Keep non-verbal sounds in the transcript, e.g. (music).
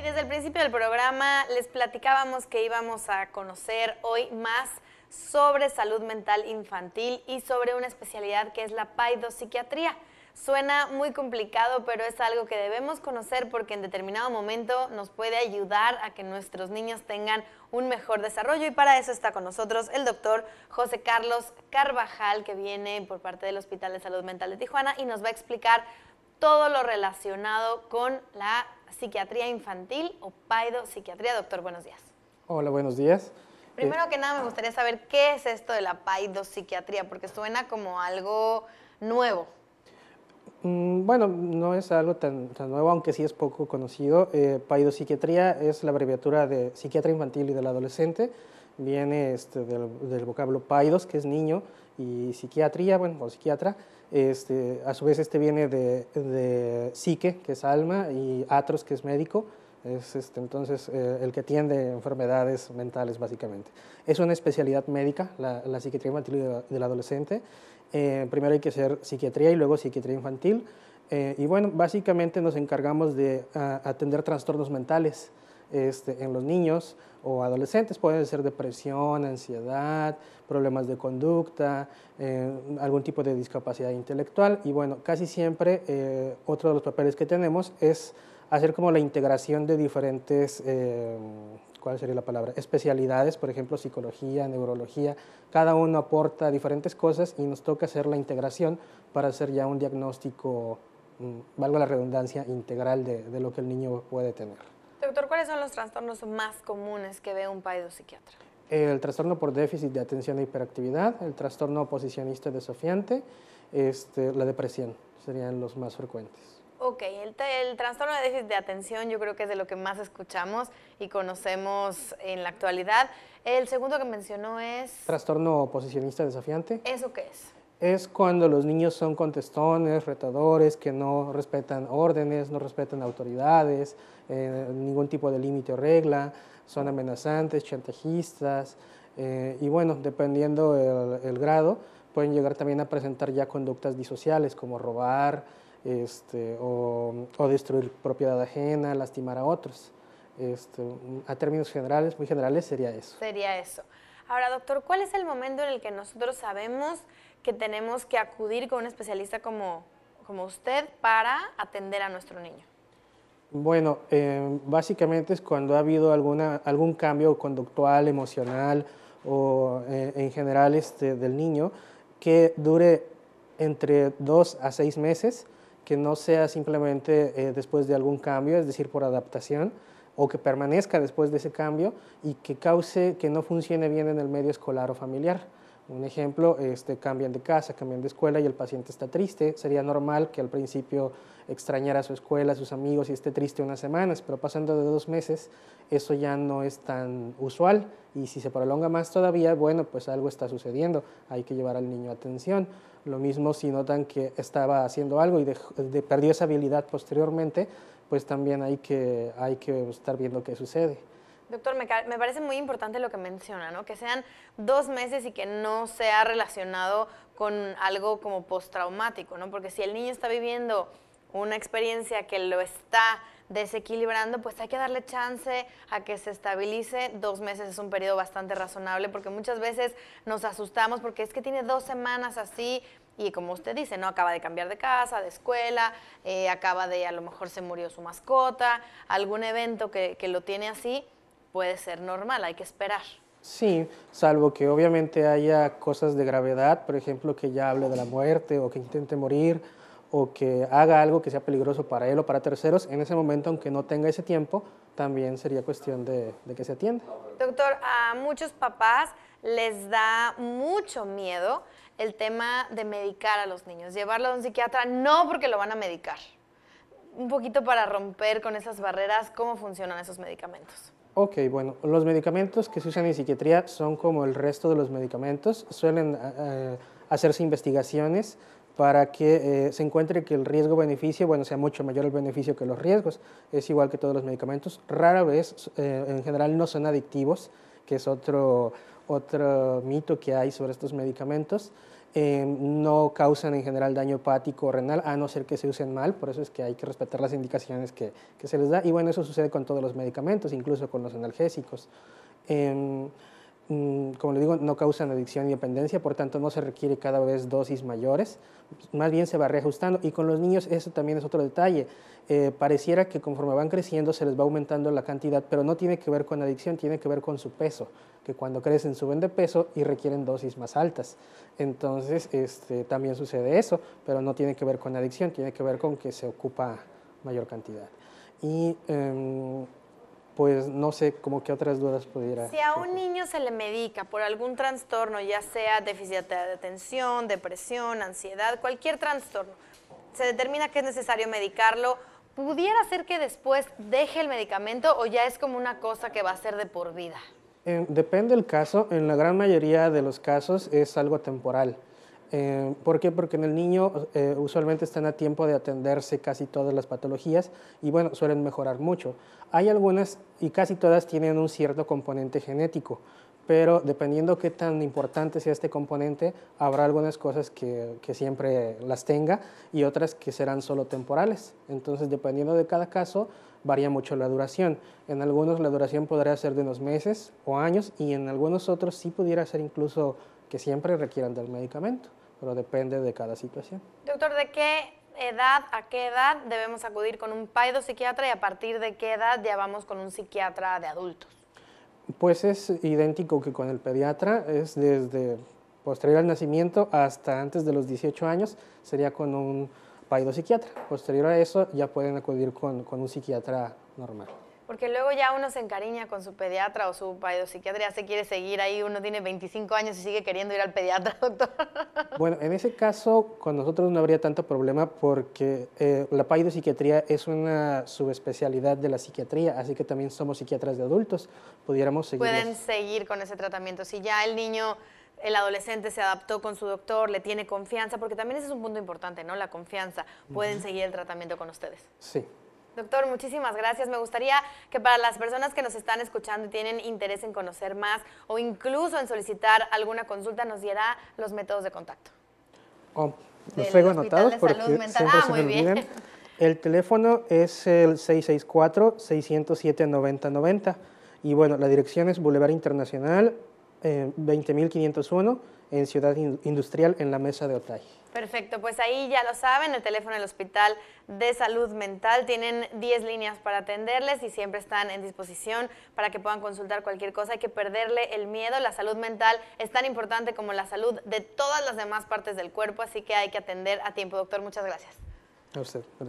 Y desde el principio del programa les platicábamos que íbamos a conocer hoy más sobre salud mental infantil y sobre una especialidad que es la paidopsiquiatría. Suena muy complicado, pero es algo que debemos conocer porque en determinado momento nos puede ayudar a que nuestros niños tengan un mejor desarrollo y para eso está con nosotros el doctor José Carlos Carvajal que viene por parte del Hospital de Salud Mental de Tijuana y nos va a explicar todo lo relacionado con la psiquiatría infantil o paido psiquiatría. Doctor, buenos días. Hola, buenos días. Primero eh, que nada, me gustaría saber qué es esto de la paido psiquiatría, porque suena como algo nuevo. Mm, bueno, no es algo tan, nuevo, aunque sí es poco conocido. Eh, psiquiatría es la abreviatura de psiquiatra infantil y del adolescente. Viene este, del, vocablo paidos, que es niño, y psiquiatría, bueno, o psiquiatra, este, a su vez este viene de, psique, que es alma, y atros, que es médico. Es este, entonces eh, el que atiende enfermedades mentales básicamente. Es una especialidad médica, la, psiquiatría infantil del adolescente. Eh, primero hay que hacer psiquiatría y luego psiquiatría infantil. Eh, y bueno, básicamente nos encargamos de ah, atender trastornos mentales. Este, en los niños o adolescentes. Pueden ser depresión, ansiedad, problemas de conducta, eh, algún tipo de discapacidad intelectual. Y bueno, casi siempre eh, otro de los papeles que tenemos es hacer como la integración de diferentes, eh, ¿cuál sería la palabra? Especialidades, por ejemplo, psicología, neurología. Cada uno aporta diferentes cosas y nos toca hacer la integración para hacer ya un diagnóstico mm, valga la redundancia, integral de lo que el niño puede tener. Doctor, ¿cuáles son los trastornos más comunes que ve un psiquiatra? El trastorno por déficit de atención e hiperactividad, el trastorno oposicionista desafiante, este, la depresión serían los más frecuentes. Ok, el, el, trastorno de déficit de atención yo creo que es de lo que más escuchamos y conocemos en la actualidad. El segundo que mencionó es... Trastorno oposicionista desafiante. ¿Eso qué es? es cuando los niños son contestones, retadores, que no respetan órdenes, no respetan autoridades, eh, ningún tipo de límite o regla, son amenazantes, chantajistas, eh, y bueno, dependiendo del grado, pueden llegar también a presentar ya conductas disociales como robar este, o, destruir propiedad ajena, lastimar a otros. Este, a términos generales, muy generales, sería eso. Sería eso. Ahora, doctor, ¿cuál es el momento en el que nosotros sabemos que tenemos que acudir con un especialista como, usted para atender a nuestro niño? Bueno, em, básicamente es cuando ha habido alguna, algún cambio conductual, emocional o eh, en general este, del niño que dure entre dos a seis meses, que no sea simplemente eh, después de algún cambio, es decir, por adaptación, o que permanezca después de ese cambio y que cause que no funcione bien en el medio escolar o familiar. Un ejemplo, este, cambian de casa, cambian de escuela y el paciente está triste. Sería normal que al principio extrañara a su escuela, a sus amigos y esté triste unas semanas, pero pasando de dos meses eso ya no es tan usual y si se prolonga más todavía, bueno, pues algo está sucediendo, hay que llevar al niño atención. Lo mismo si notan que estaba haciendo algo y perdió esa habilidad posteriormente, pues también hay que, hay que estar viendo qué sucede. Doctor, me, parece muy importante lo que menciona, ¿no? Que sean dos meses y que no sea relacionado con algo como postraumático, ¿no? Porque si el niño está viviendo una experiencia que lo está desequilibrando, pues hay que darle chance a que se estabilice. Dos meses es un periodo bastante razonable porque muchas veces nos asustamos porque es que tiene dos semanas así, y como usted dice, ¿no? Acaba de cambiar de casa, de escuela, eh, acaba de, a lo mejor se murió su mascota, algún evento que lo tiene así puede ser normal, hay que esperar. Sí, salvo que obviamente haya cosas de gravedad, por ejemplo, que ya hable de la muerte o que intente morir o que haga algo que sea peligroso para él o para terceros, en ese momento, aunque no tenga ese tiempo, también sería cuestión de, que se atienda. Doctor, a muchos papás les da mucho miedo el tema de medicar a los niños, llevarlo a un psiquiatra, no porque lo van a medicar. Un poquito para romper con esas barreras, ¿cómo funcionan esos medicamentos? Ok, bueno, los medicamentos que se usan en psiquiatría son como el resto de los medicamentos, suelen eh, eh, hacerse investigaciones para que eh, se encuentre que el riesgo-beneficio, bueno, sea mucho mayor el beneficio que los riesgos, es igual que todos los medicamentos, rara vez, en general no son adictivos, que es otro mito que hay sobre estos medicamentos, eh, no causan en general daño hepático o renal, a no ser que se usen mal, por eso es que hay que respetar las indicaciones que, se les da. Y bueno, eso sucede con todos los medicamentos, incluso con los analgésicos. Em, Mm, como le digo, no causan adicción y dependencia, por tanto no se requiere cada vez dosis mayores, más bien se va reajustando. Y con los niños eso también es otro detalle. Eh, pareciera que conforme van creciendo se les va aumentando la cantidad, pero no tiene que ver con adicción, tiene que ver con su peso, que cuando crecen suben de peso y requieren dosis más altas. Entonces este, también sucede eso, pero no tiene que ver con adicción, tiene que ver con que se ocupa mayor cantidad. Y... Em, pues no sé, como qué otras dudas pudiera. Si a un niño se le medica por algún trastorno, ya sea déficit de atención, depresión, ansiedad, cualquier trastorno, se determina que es necesario medicarlo, ¿pudiera ser que después deje el medicamento o ya es como una cosa que va a ser de por vida? Eh, depende del caso, en la gran mayoría de los casos es algo temporal. Eh, ¿Por qué? Porque en el niño eh, usualmente están a tiempo de atenderse casi todas las patologías y bueno, suelen mejorar mucho. Hay algunas y casi todas tienen un cierto componente genético pero dependiendo qué tan importante sea este componente, habrá algunas cosas que, siempre las tenga y otras que serán solo temporales. Entonces, dependiendo de cada caso, varía mucho la duración. En algunos la duración podría ser de unos meses o años y en algunos otros sí pudiera ser incluso que siempre requieran del medicamento, pero depende de cada situación. Doctor, ¿de qué edad a qué edad debemos acudir con un paido psiquiatra y a partir de qué edad ya vamos con un psiquiatra de adultos? Pues es idéntico que con el pediatra, es desde posterior al nacimiento hasta antes de los 18 años, sería con un psiquiatra. Posterior a eso ya pueden acudir con un psiquiatra normal. Porque luego ya uno se encariña con su pediatra o su psiquiatra, psiquiatría, se quiere seguir ahí, uno tiene 25 años y sigue queriendo ir al pediatra, (laughs) doctor. Bueno, en ese caso con nosotros no habría tanto problema porque eh, la psiquiatría es una subespecialidad de la psiquiatría, así que también somos psiquiatras de adultos, pudiéramos seguir. Pueden seguir con ese tratamiento. Si ya el niño el adolescente se adaptó con su doctor, le tiene confianza, porque también ese es un punto importante, ¿no? La confianza. Pueden seguir el tratamiento con ustedes. Sí. Doctor, muchísimas gracias. Me gustaría que para las personas que nos están escuchando y tienen interés en conocer más o incluso en solicitar alguna consulta, nos diera los métodos de contacto. Oh, los traigo anotados porque siempre ah, se El teléfono es el 664-607-9090 y bueno, la dirección es Boulevard Internacional 20501 eh, en Ciudad Industrial en la mesa de Otay. Perfecto, pues ahí ya lo saben, el teléfono del Hospital de Salud Mental, tienen 10 líneas para atenderles y siempre están en disposición para que puedan consultar cualquier cosa, hay que perderle el miedo, la salud mental es tan importante como la salud de todas las demás partes del cuerpo, así que hay que atender a tiempo. Doctor, muchas gracias. A usted.